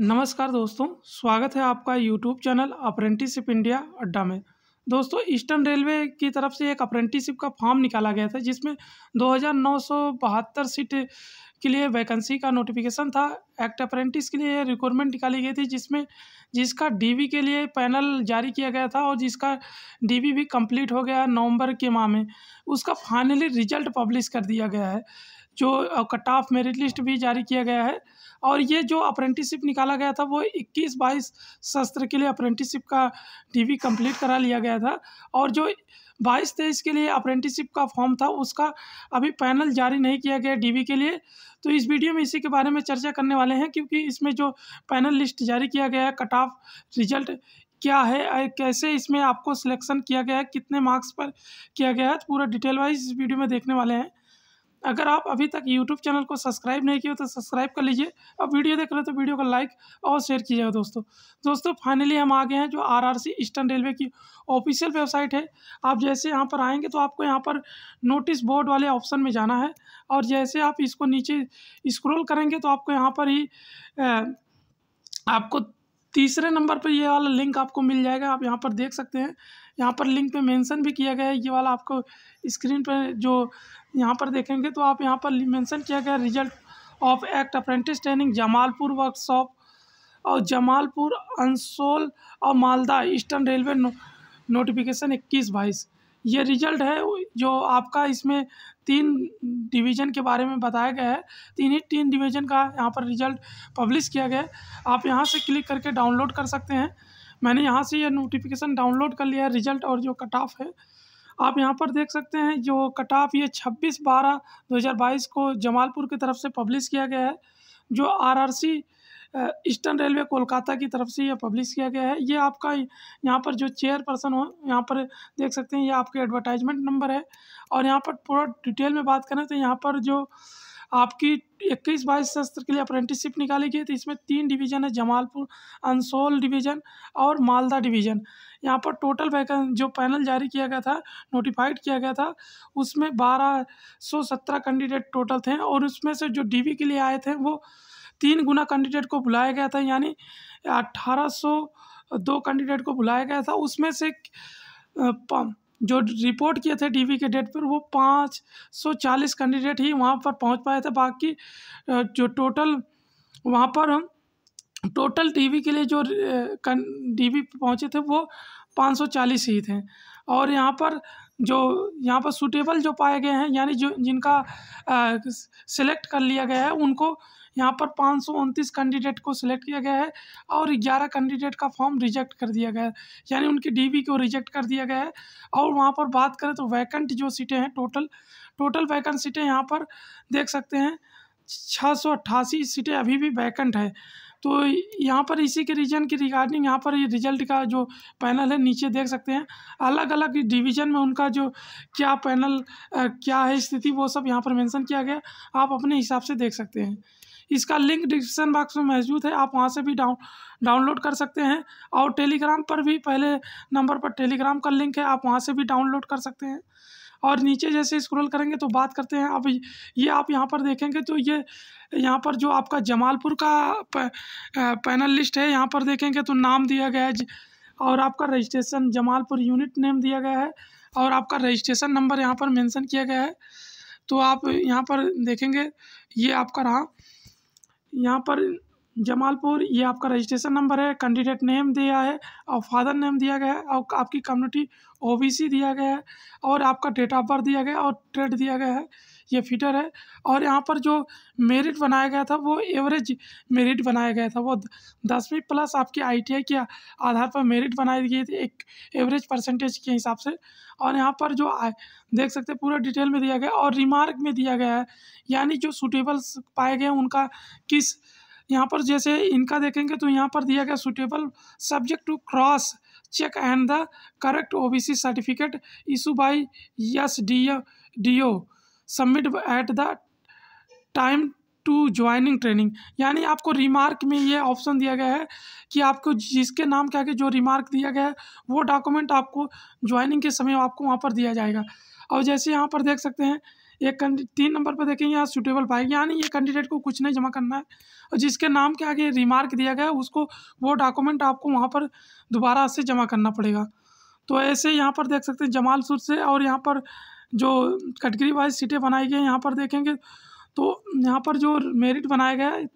नमस्कार दोस्तों स्वागत है आपका यूट्यूब चैनल अप्रेंटिसिप इंडिया अड्डा में दोस्तों ईस्टर्न रेलवे की तरफ से एक अप्रेंटिसिप का फॉर्म निकाला गया था जिसमें दो सीट के लिए वैकेंसी का नोटिफिकेशन था एक्ट अप्रेंटिस के लिए रिक्वायरमेंट निकाली गई थी जिसमें जिसका डीवी के लिए पैनल जारी किया गया था और जिसका डीवी भी कंप्लीट हो गया नवंबर के माह में उसका फाइनली रिजल्ट पब्लिश कर दिया गया है जो कट ऑफ मेरिट लिस्ट भी जारी किया गया है और ये जो अप्रेंटिसिप निकाला गया था वो 21 बाईस शस्त्र के लिए अप्रेंटिसिप का डीवी कंप्लीट करा लिया गया था और जो बाईस तेईस के लिए अप्रेंटिसिप का फॉर्म था उसका अभी पैनल जारी नहीं किया गया डीवी के लिए तो इस वीडियो में इसी के बारे में चर्चा करने वाले हैं क्योंकि इसमें जो पैनल लिस्ट जारी किया गया है कट ऑफ रिजल्ट क्या है कैसे इसमें आपको सिलेक्शन किया गया है कितने मार्क्स पर किया गया है तो पूरा डिटेल वाइज इस वीडियो में देखने वाले हैं अगर आप अभी तक यूट्यूब चैनल को सब्सक्राइब नहीं किया तो सब्सक्राइब कर लीजिए और वीडियो देख रहे हो तो वीडियो को लाइक और शेयर कीजिएगा दोस्तों दोस्तों फाइनली हम आ गए हैं जो आरआरसी ईस्टर्न रेलवे की ऑफिशियल वेबसाइट है आप जैसे यहाँ पर आएंगे तो आपको यहाँ पर नोटिस बोर्ड वाले ऑप्शन में जाना है और जैसे आप इसको नीचे स्क्रोल करेंगे तो आपको यहाँ पर ही आपको तीसरे नंबर पर ये वाला लिंक आपको मिल जाएगा आप यहाँ पर देख सकते हैं यहाँ पर लिंक पे मेंशन भी किया गया है ये वाला आपको स्क्रीन पर जो यहाँ पर देखेंगे तो आप यहाँ पर मेंशन किया गया result of act apprentice training Jamalpur workshop और जमालपुर अंसोल और Malda Eastern Railway no, notification इक्कीस बाईस ये रिजल्ट है जो आपका इसमें तीन डिवीज़न के बारे में बताया गया है तीन ही तीन डिवीज़न का यहाँ पर रिजल्ट पब्लिश किया गया है आप यहाँ से क्लिक करके डाउनलोड कर सकते हैं मैंने यहाँ से यह नोटिफिकेशन डाउनलोड कर लिया है रिजल्ट और जो कट ऑफ है आप यहाँ पर देख सकते हैं जो कट ऑफ ये 26 बारह 2022 को जमालपुर की तरफ से पब्लिश किया गया है जो आरआरसी ईस्टर्न रेलवे कोलकाता की तरफ से यह पब्लिश किया गया है ये आपका यहाँ पर जो चेयर पर्सन हो यहाँ पर देख सकते हैं ये आपके एडवर्टाइजमेंट नंबर है और यहाँ पर पूरा डिटेल में बात करें तो यहाँ पर जो आपकी इक्कीस बाईस शस्त्र के लिए अप्रेंटिसशिप निकाली गई तो इसमें तीन डिवीज़न है जमालपुर अंसोल डिवीज़न और मालदा डिवीज़न यहाँ पर टोटल वैकन जो पैनल जारी किया गया था नोटिफाइड किया गया था उसमें बारह सौ सत्रह कैंडिडेट टोटल थे और उसमें से जो डीवी के लिए आए थे वो तीन गुना कैंडिडेट को बुलाया गया था यानी अट्ठारह सौ दो कैंडिडेट को बुलाया गया था उसमें से जो रिपोर्ट किए थे डीवी के डेट पर वो पाँच सौ चालीस कैंडिडेट ही वहाँ पर पहुँच पाए थे बाकी जो टोटल वहाँ पर हम टोटल टीवी के लिए जो डीवी पहुँचे थे वो पाँच सौ चालीस ही थे और यहाँ पर जो यहाँ पर सूटेबल जो पाए गए हैं यानी जो जिनका सिलेक्ट कर लिया गया है उनको यहाँ पर पाँच सौ उनतीस कैंडिडेट को सिलेक्ट किया गया है और ग्यारह कैंडिडेट का फॉर्म रिजेक्ट कर दिया गया है यानी उनकी डीवी को रिजेक्ट कर दिया गया है और वहाँ पर बात करें तो वैकेंट जो सीटें हैं टोटल टोटल वैकेंट सीटें यहाँ पर देख सकते हैं छः सौ अट्ठासी सीटें अभी भी वैकेंट है तो यहाँ पर इसी के रीजन की रिगार्डिंग यहाँ पर ये रिजल्ट का जो पैनल है नीचे देख सकते हैं अलग अलग डिवीजन में उनका जो क्या पैनल क्या है स्थिति वो सब यहाँ पर मेंशन किया गया आप अपने हिसाब से देख सकते हैं इसका लिंक डिस्क्रिप्शन बॉक्स में मौजूद है आप वहाँ से भी डाउन डाउनलोड कर सकते हैं और टेलीग्राम पर भी पहले नंबर पर टेलीग्राम का लिंक है आप वहाँ से भी डाउनलोड कर सकते हैं और नीचे जैसे स्क्रॉल करेंगे तो बात करते हैं अब ये आप यहाँ पर देखेंगे तो ये यहाँ पर जो आपका जमालपुर का पैनल लिस्ट है यहाँ पर देखेंगे तो नाम दिया गया है और आपका रजिस्ट्रेशन जमालपुर यूनिट नेम दिया गया है और आपका रजिस्ट्रेशन नंबर यहाँ पर मेंशन किया गया है तो आप यहाँ पर देखेंगे ये आपका रहा यहाँ पर जमालपुर ये आपका रजिस्ट्रेशन नंबर है कैंडिडेट नेम दिया है और फादर नेम दिया गया है और आपकी कम्युनिटी ओबीसी दिया गया है और आपका डेट ऑफ बर्थ दिया गया है और ट्रेड दिया गया है ये फिटर है और यहाँ पर जो मेरिट बनाया गया था वो एवरेज मेरिट बनाया गया था वो दसवीं प्लस आपके आईटीआई के आधार पर मेरिट बनाई गई थी एक एवरेज परसेंटेज के हिसाब से और यहाँ पर जो आ, देख सकते हैं पूरा डिटेल में दिया गया और रिमार्क में दिया गया है यानी जो सूटेबल पाए गए उनका किस यहाँ पर जैसे इनका देखेंगे तो यहाँ पर दिया गया suitable subject to cross check and check and certificate issue by S D D O submit at the time to joining training यानी आपको रिमार्क में ये ऑप्शन दिया गया है कि आपको जिसके नाम के आगे जो रिमार्क दिया गया है वो डॉक्यूमेंट आपको ज्वाइनिंग के समय आपको वहाँ पर दिया जाएगा और जैसे यहाँ पर देख सकते हैं एक तीन नंबर पर देखें यहाँ सूटेबल पाएगी यानी ये कैंडिडेट को कुछ नहीं जमा करना है और जिसके नाम के आगे रिमार्क दिया गया है उसको वो डॉक्यूमेंट आपको वहाँ पर दोबारा से जमा करना पड़ेगा तो ऐसे यहाँ पर देख सकते हैं सुर से और यहाँ पर जो कैटेगरी वाइज सीटें बनाई गई हैं यहाँ पर देखेंगे तो यहाँ पर जो मेरिट बनाया गया है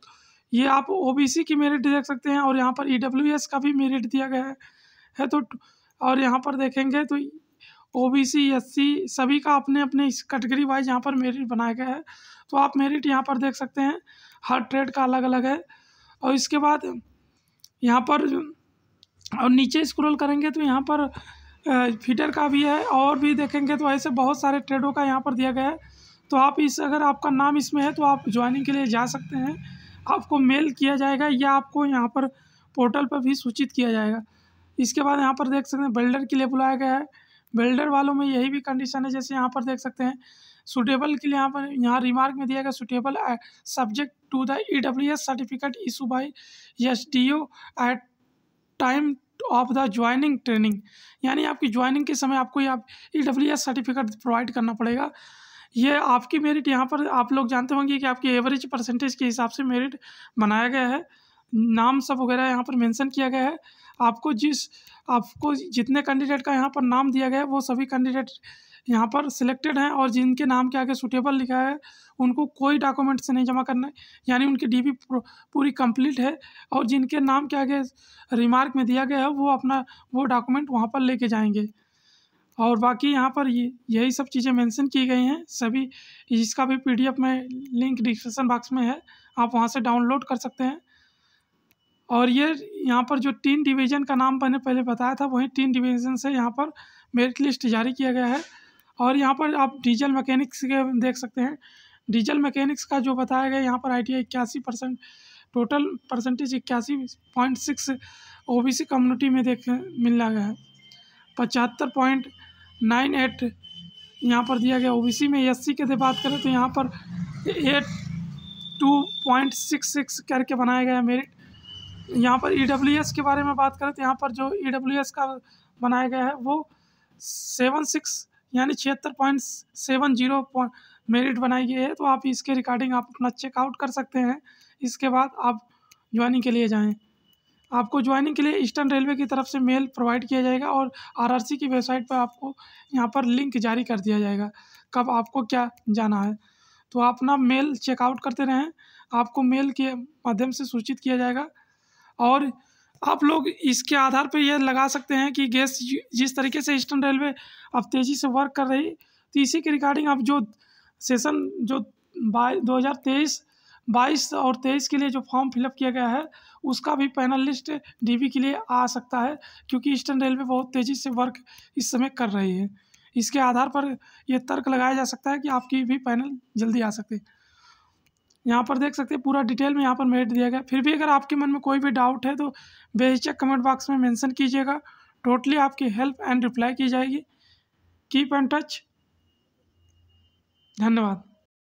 ये आप ओ की मेरिट देख सकते हैं और यहाँ पर ई e का भी मेरिट दिया गया है, है तो और यहाँ पर देखेंगे तो ओ बी सी एस सी सभी का अपने अपने कैटेगरी वाइज यहाँ पर मेरिट बनाया गया है तो आप मेरिट यहाँ पर देख सकते हैं हर ट्रेड का अलग अलग है और इसके बाद यहाँ पर और नीचे स्क्रॉल करेंगे तो यहाँ पर फीटर का भी है और भी देखेंगे तो ऐसे बहुत सारे ट्रेडों का यहाँ पर दिया गया है तो आप इस अगर आपका नाम इसमें है तो आप ज्वाइनिंग के लिए जा सकते हैं आपको मेल किया जाएगा या आपको यहाँ पर पोर्टल पर भी सूचित किया जाएगा इसके बाद यहाँ पर देख सकते हैं बिल्डर के लिए बुलाया गया है बिल्डर वालों में यही भी कंडीशन है जैसे यहाँ पर देख सकते हैं सुटेबल के लिए यहाँ पर यहाँ रिमार्क में दिया गया suitable subject to the E W S certificate issue by S D O at time of the joining training यानी आपकी ज्वाइनिंग के समय आपको आप E W S certificate provide करना पड़ेगा ये आपकी मेरिट यहाँ पर आप लोग जानते होंगे कि आपकी एवरेज परसेंटेज के हिसाब से मेरिट बनाया गया है नाम सब वगैरह यहाँ पर मेंशन किया गया है आपको जिस आपको जितने कैंडिडेट का यहाँ पर नाम दिया गया है वो सभी कैंडिडेट यहाँ पर सिलेक्टेड हैं और जिनके नाम के आगे सूटेबल लिखा है उनको कोई डॉक्यूमेंट से नहीं जमा करना है यानी उनकी पी पूरी कंप्लीट है और जिनके नाम के आगे रिमार्क में दिया गया है वो अपना वो डॉक्यूमेंट वहाँ पर लेके जाएंगे और बाकी यहाँ पर ये यही सब चीज़ें मेंशन की गई हैं सभी इसका भी पीडीएफ में लिंक डिस्क्रिप्शन बॉक्स में है आप वहाँ से डाउनलोड कर सकते हैं और ये यहाँ पर जो तीन डिवीज़न का नाम मैंने पहले बताया था वही तीन डिवीज़न से यहाँ पर मेरिट लिस्ट जारी किया गया है और यहाँ पर आप डीजल मैकेनिक्स के देख सकते हैं डीजल मैकेनिक्स का जो बताया गया यहाँ पर आई टी इक्यासी परसेंट टोटल परसेंटेज इक्यासी point six O B C community में देख मिल रहा है पचहत्तर पॉइंट नाइन एट यहाँ पर दिया गया ओ बी सी में एस सी के बात करें तो यहाँ पर eight two point six six करके बनाया गया मेरिट यहाँ पर ई डब्ल्यू एस के बारे में बात करें तो यहाँ पर जो ई डब्ल्यू एस का बनाया गया है वो सेवन सिक्स यानी छिहत्तर पॉइंट सेवन जीरो मेरिट बनाई गई है तो आप इसके रिकॉर्डिंग आप अपना चेकआउट कर सकते हैं इसके बाद आप ज्वाइनिंग के लिए जाएँ आपको ज्वाइनिंग के लिए ईस्टर्न रेलवे की तरफ से मेल प्रोवाइड किया जाएगा और आरआरसी की वेबसाइट पर आपको यहाँ पर लिंक जारी कर दिया जाएगा कब आपको क्या जाना है तो आप अपना मेल चेकआउट करते रहें आपको मेल के माध्यम से सूचित किया जाएगा और आप लोग इसके आधार पर यह लगा सकते हैं कि गैस जिस तरीके से ईस्टर्न रेलवे अब तेज़ी से वर्क कर रही तो इसी के रिगार्डिंग अब जो सेशन जो बाई दो हज़ार तेईस बाईस और तेईस के लिए जो फॉर्म फिलअप किया गया है उसका भी पैनल लिस्ट डीवी के लिए आ सकता है क्योंकि ईस्टर्न रेलवे बहुत तेज़ी से वर्क इस समय कर रही है इसके आधार पर यह तर्क लगाया जा सकता है कि आपकी भी पैनल जल्दी आ सकती है यहाँ पर देख सकते हैं पूरा डिटेल में यहाँ पर मेरिट दिया गया फिर भी अगर आपके मन में कोई भी डाउट है तो बेहिचक कमेंट बॉक्स में मेंशन कीजिएगा टोटली आपकी हेल्प एंड रिप्लाई की जाएगी कीप एंड टच धन्यवाद